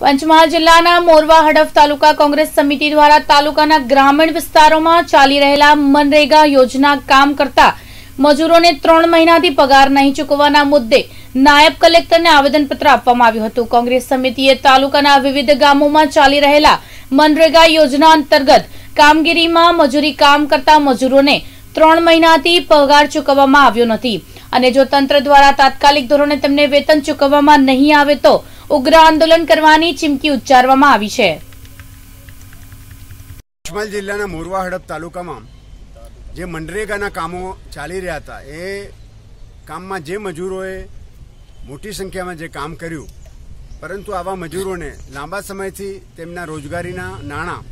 પંચમહાલ જિલ્લાના મોરવા હડફ તાલુકા કોંગ્રેસ સમિતિ દ્વારા તાલુકાના ગ્રામીણ વિસ્તારોમાં ચાલી રહેલા મનરેગા યોજના કામ કરતા મજૂરોને ત્રણ મહિનાથી પગાર નહીં ચૂકવવાના મુદ્દે નાયબ કલેક્ટરને આવેદનપત્ર આપવામાં આવ્યું હતું કોંગ્રેસ સમિતિએ તાલુકાના વિવિધ ગામોમાં ચાલી રહેલા મનરેગા યોજના અંતર્ગત કામગીરીમાં મજૂરી કામ કરતા મજૂરોને ત્રણ મહિનાથી પગાર ચૂકવવામાં આવ્યો નથી અને જો તંત્ર દ્વારા તાત્કાલિક ધોરણે તેમને વેતન ચૂકવવામાં નહીં આવે તો ઉગ્ર આંદોલન કરવાની ચીમકી ઉચ્ચારવામાં આવી છે પંચમહાલ જિલ્લાના મોરવા હડપ તાલુકામાં જે મનરેગાના કામો ચાલી રહ્યા હતા એ કામમાં જે મજૂરોએ મોટી સંખ્યામાં જે કામ કર્યું પરંતુ આવા મજૂરોને લાંબા સમયથી તેમના રોજગારીના નાણાં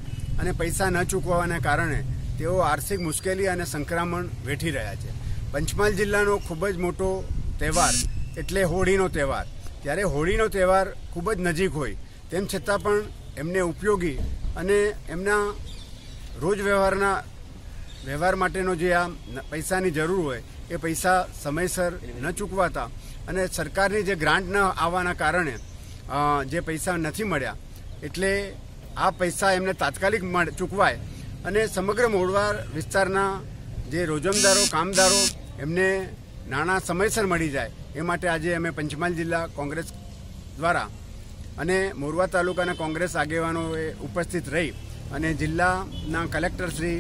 અને પૈસા ન ચૂકવવાના કારણે તેઓ આર્થિક મુશ્કેલી અને સંક્રમણ વેઠી રહ્યા છે પંચમહાલ જિલ્લાનો ખૂબ જ મોટો તહેવાર એટલે હોળીનો તહેવાર ત્યારે હોળીનો તહેવાર ખૂબ જ નજીક હોય તેમ છતાં પણ એમને ઉપયોગી અને એમના રોજ વ્યવહારના વ્યવહાર માટેનો જે આ પૈસાની જરૂર હોય એ પૈસા સમયસર ન ચૂકવાતા અને સરકારની જે ગ્રાન્ટ ન આવવાના કારણે જે પૈસા નથી મળ્યા એટલે આ પૈસા એમને તાત્કાલિક ચૂકવાય અને સમગ્ર મોડવાર વિસ્તારના જે રોજમદારો કામદારો એમને નાણાં સમયસર મળી જાય એ માટે આજે અમે પંચમહાલ જિલ્લા કોંગ્રેસ દ્વારા અને મોરવા તાલુકાના કોંગ્રેસ આગેવાનોએ ઉપસ્થિત રહી અને જિલ્લાના કલેક્ટરશ્રી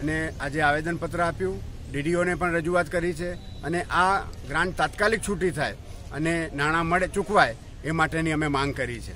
અને આજે આવેદનપત્ર આપ્યું ડીડીઓને પણ રજૂઆત કરી છે અને આ ગ્રાન્ટ તાત્કાલિક છૂટી થાય અને નાણાં મળે ચૂકવાય એ માટેની અમે માંગ કરી છે